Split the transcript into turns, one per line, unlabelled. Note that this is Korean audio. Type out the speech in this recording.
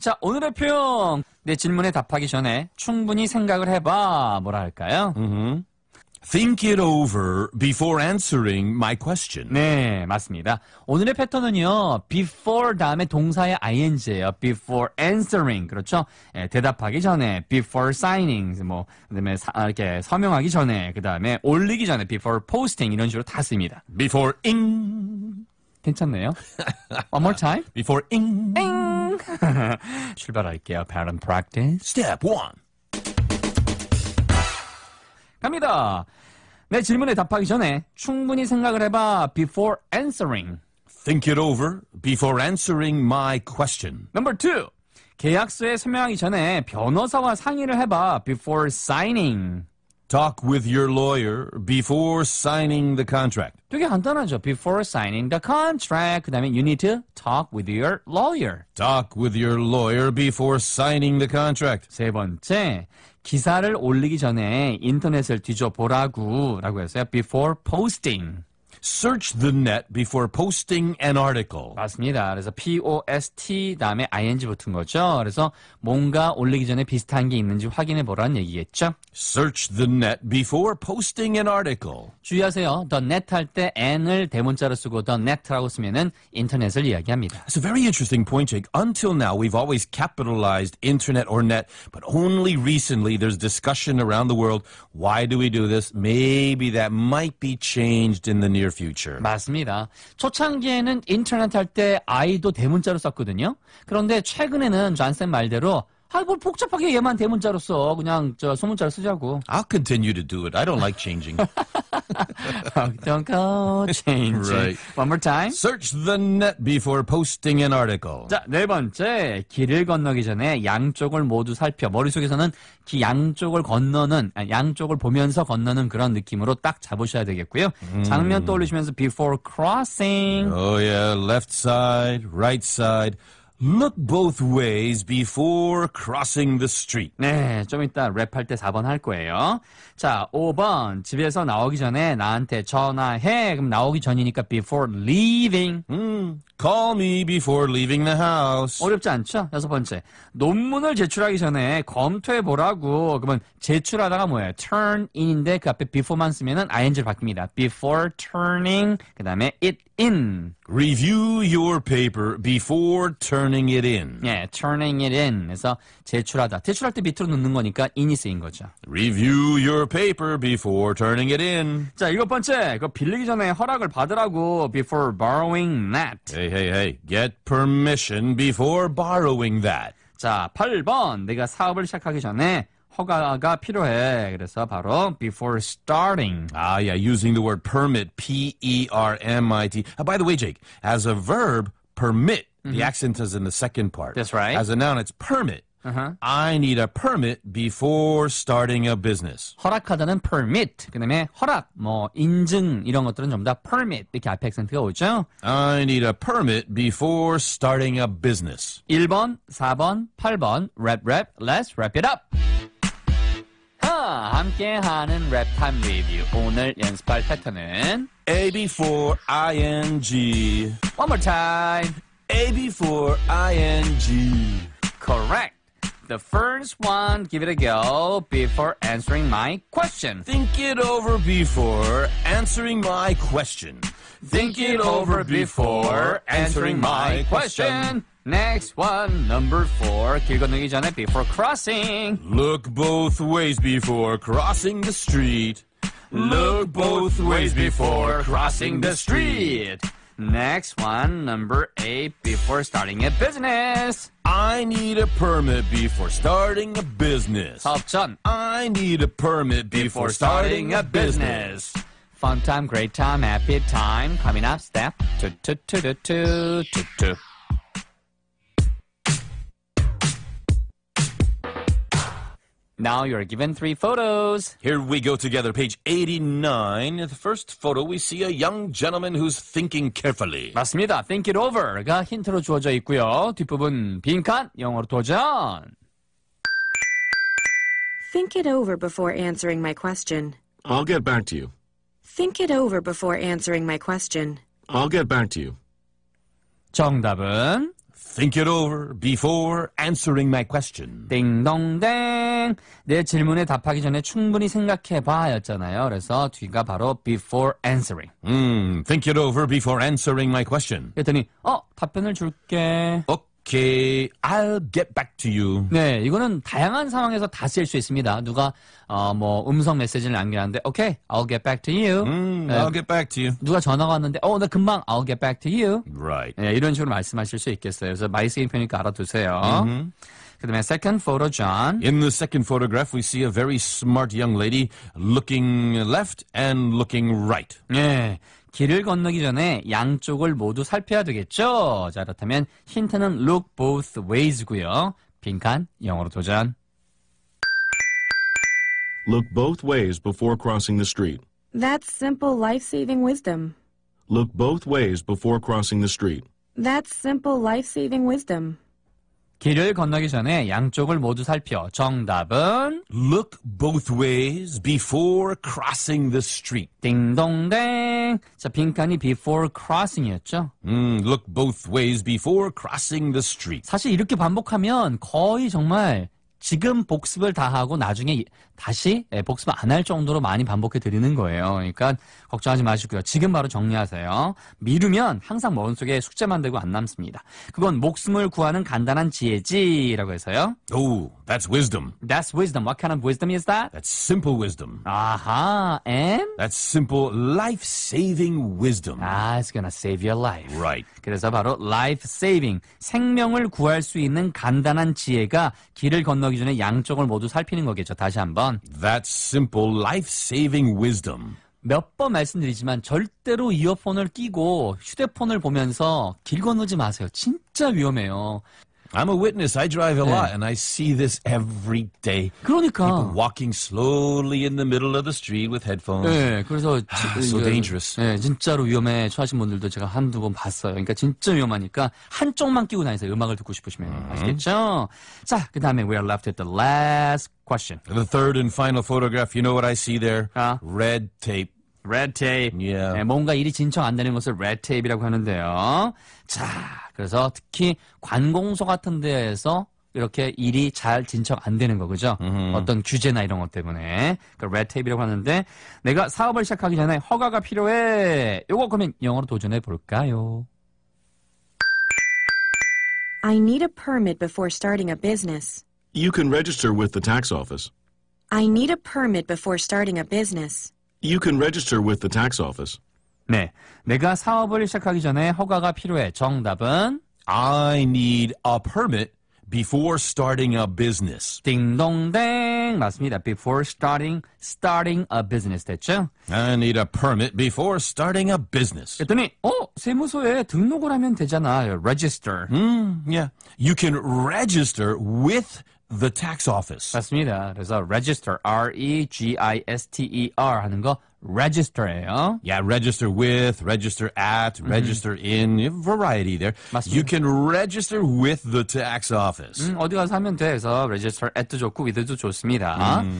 자, 오늘의 표현. 내 질문에 답하기 전에 충분히 생각을 해봐. 뭐라 할까요? Think it over before answering my question. 네, 맞습니다. 오늘의 패턴은요, before 다음에 동사의 ing예요. before answering. 그렇죠? 예, 대답하기 전에, before signing. 뭐, 그 다음에 이렇게 서명하기 전에, 그 다음에 올리기 전에, before posting. 이런 식으로 다 씁니다. before ing. 괜찮네요. One more time. Before ing. ing. 출발할게요. Pattern practice. Step 1. 갑니다. 내 질문에 답하기 전에 충분히 생각을 해봐. Before answering. Think it over before answering my question. Number 2. 계약서에 서명하기 전에 변호사와 상의를 해봐. Before signing. talk with your lawyer before signing the contract. 되게 간단하죠. Before signing the contract, 그다음에 you need to talk with your lawyer. Talk with your lawyer before signing the contract. 세 번째, 기사를 올리기 전에 인터넷을 뒤져보라고라고 했어요. Before posting. Search the net before posting an article. 맞습니다. 그래서 post 다음에 ing 붙은 거죠. 그래서 뭔가 올리기 전에 비슷한 게 있는지 확인해 보라는 얘기겠죠. Search the net before posting an article. 주의하세요. the net 할 때 n을 대문자로 쓰고 the net라고 쓰면은 인터넷을 이야기합니다. It's a very interesting point, Jake. Until now, we've always capitalized internet or net, but only recently there's discussion around the world. Why do we do this? Maybe that might be changed in the near your future. 맞습니다. 초창기에는 인터넷 할때 I도 대문자로 썼거든요. 그런데 최근에는 존쌤 말대로 아이 뭘 복잡하게 얘만 대문자로 써. 그냥 저 소문자로 쓰자고. I'll continue to do it. I don't like changing. don't go changing. Right. One more time. Search the net before posting an article. 자, 네 번째. 길을 건너기 전에 양쪽을 모두 살펴. 머릿속에서는 기 양쪽을 건너는 아니, 양쪽을 보면서 건너는 그런 느낌으로 딱 잡으셔야 되겠고요. 음. 장면 떠올리시면서 before crossing. Oh yeah, left side, right side. Look both ways before crossing the street. 네, 좀 이따 랩할 때 4번 할 거예요. 자, 5번. 집에서 나오기 전에 나한테 전화해. 그럼 나오기 전이니까 before leaving. 음, call me before leaving the house. 어렵지 않죠? 여섯 번째. 논문을 제출하기 전에 검토해 보라고. 그러면 제출하다가 뭐예요? turn in인데 그 앞에 before만 쓰면은 ing를 바뀝니다. before turning 그다음에 it in. Review your paper before turning turning it in. 예, turning it in. 그래서 제출하다. 제출할 때 밑으로 넣는 거니까 in이 쓰인 거죠. Review your paper before turning it in. 자, 일곱 번째. 그 빌리기 전에 허락을 받으라고 before borrowing that. Hey, hey, hey. Get permission before borrowing that. 자, 8번. 내가 사업을 시작하기 전에 허가가 필요해. 그래서 바로 before starting. Ah, yeah, using the word permit, P-E-R-M-I-T. Uh, by the way, Jake, as a verb, permit Mm-hmm. The accent is in the second part. That's right. As a noun, it's permit. Uh-huh. I need a permit before starting a business. 허락하다는 permit, 그다음에 허락, 뭐 인증 이런 것들은 전부 다 permit 이렇게 앞에 액센트가 오죠. I need a permit before starting a business. 1번, 4번, 8번, rap rap, let's wrap it up. 하, 함께하는 랩타임 리뷰. 오늘 연습할 패턴은 A before ing. One more time. A before ing. Correct. The first one, give it a go before answering my question. Think it over before answering my question. Think it over before answering my question. Next one, number four. 길 건너기 전에 before crossing. Look both ways before crossing the street. Look both ways before crossing the street. Next one, number eight, before starting a business. I need a permit before starting a business. 합천. I need a permit before starting a business. Fun time, great time, happy time. Coming up, step. Two, two, two, two, two, two, two. Now you're given three photos. Here we go together, page 89. In the first photo, we see a young gentleman who's thinking carefully. 맞습니다. Think it over가 힌트로 주어져 있고요. 뒷부분 빈칸 영어로 도전. Think it over before answering my question. I'll get back to you. Think it over before answering my question. I'll get back to you. 정답은 Think it over before answering my question. 땡동댕. 내 질문에 답하기 전에 충분히 생각해봐 였잖아요. 그래서 뒤가 바로 before answering. 음, think it over before answering my question. 그랬더니 어, 답변을 줄게. 어, Okay, I'll get back to you. 네, 이거는 다양한 상황에서 다 쓸 수 있습니다. 누가 어, 뭐 음성 메시지를 남기는데, okay, I'll get back to you. 음, 네, I'll get back to you. 누가 전화가 왔는데, 어, 나 금방 I'll get back to you. Right. 네, 이런 식으로 말씀하실 수 있겠어요. 그래서 마이스게임 표니까 알아두세요. Mm-hmm. 그다음에 second photo, John. In the second photograph, we see a very smart young lady looking left and looking right. 네. 길을 건너기 전에 양쪽을 모두 살펴야 되겠죠? 자, 그렇다면 힌트는 look both ways고요. 빈칸 영어로 도전. Look both ways before crossing the street. That's simple life-saving wisdom. Look both ways before crossing the street. That's simple life-saving wisdom. 길을 건너기 전에 양쪽을 모두 살펴 정답은 Look both ways before crossing the street. 띵동댕. 자, 빈칸이 before crossing이었죠. 음, look both ways before crossing the street. 사실 이렇게 반복하면 거의 정말 지금 복습을 다 하고 나중에 다시 복습 안 할 정도로 많이 반복해 드리는 거예요. 그러니까 걱정하지 마시고요. 지금 바로 정리하세요. 미루면 항상 머릿속에 숙제만 되고 안 남습니다. 그건 목숨을 구하는 간단한 지혜지라고 해서요. Oh, that's wisdom. That's wisdom. What kind of wisdom is that? That's simple wisdom. 아하, and? That's simple life-saving wisdom. Ah, it's gonna save your life. Right. 그래서 바로 life-saving, 생명을 구할 수 있는 간단한 지혜가 길을 건너기 전에 양쪽을 모두 살피는 거겠죠. 다시 한번. 번. That simple life-saving wisdom. 몇 번 말씀드리지만 절대로 이어폰을 끼고 휴대폰을 보면서 길 건너지 마세요. 진짜 위험해요. I'm a witness. I drive a lot, and I see this every day. 그러니까. People walking slowly in the middle of the street with headphones. 네, 그래서 so dangerous. 네, 진짜로 위험해 처하신 분들도 제가 한두번 봤어요. 그러니까 진짜 위험하니까 한쪽만 끼고 다니세요. 음악을 듣고 싶으시면 음. 아시겠죠? 자, 그다음에 we are left at the last question. The third and final photograph. You know what I see there? 아. Red tape. Red tape. Yeah. 네, 뭔가 일이 진척 안 되는 것을 red tape이라고 하는데요. 자, 그래서 특히 관공서 같은 데에서 이렇게 일이 잘 진척 안 되는 거 그죠? 음. 어떤 규제나 이런 것 때문에 그 레테이프라고 하는데 내가 사업을 시작하기 전에 허가가 필요해. 요거 그러면 영어로 도전해 볼까요? I need a permit before starting a business. You can register with the tax office. I need a permit before starting a business. You can register with the tax office. 네. 내가 사업을 시작하기 전에 허가가 필요해. 정답은 I need a permit before starting a business. 딩동댕. 맞습니다. Before starting starting a business 됐죠? I need a permit before starting a business. 그랬더니 어, 세무서에 등록을 하면 되잖아. register. 음, yeah. You can register with the tax office. 맞습니다. 그래서 register, R-E-G-I-S-T-E-R 하는 거 register예요. Yeah, register with, register at, mm. register in, variety there. 맞습니다. You can register with the tax office. 음, 어디 가서 하면 돼서 register at도 좋고 with도 좋습니다. 음.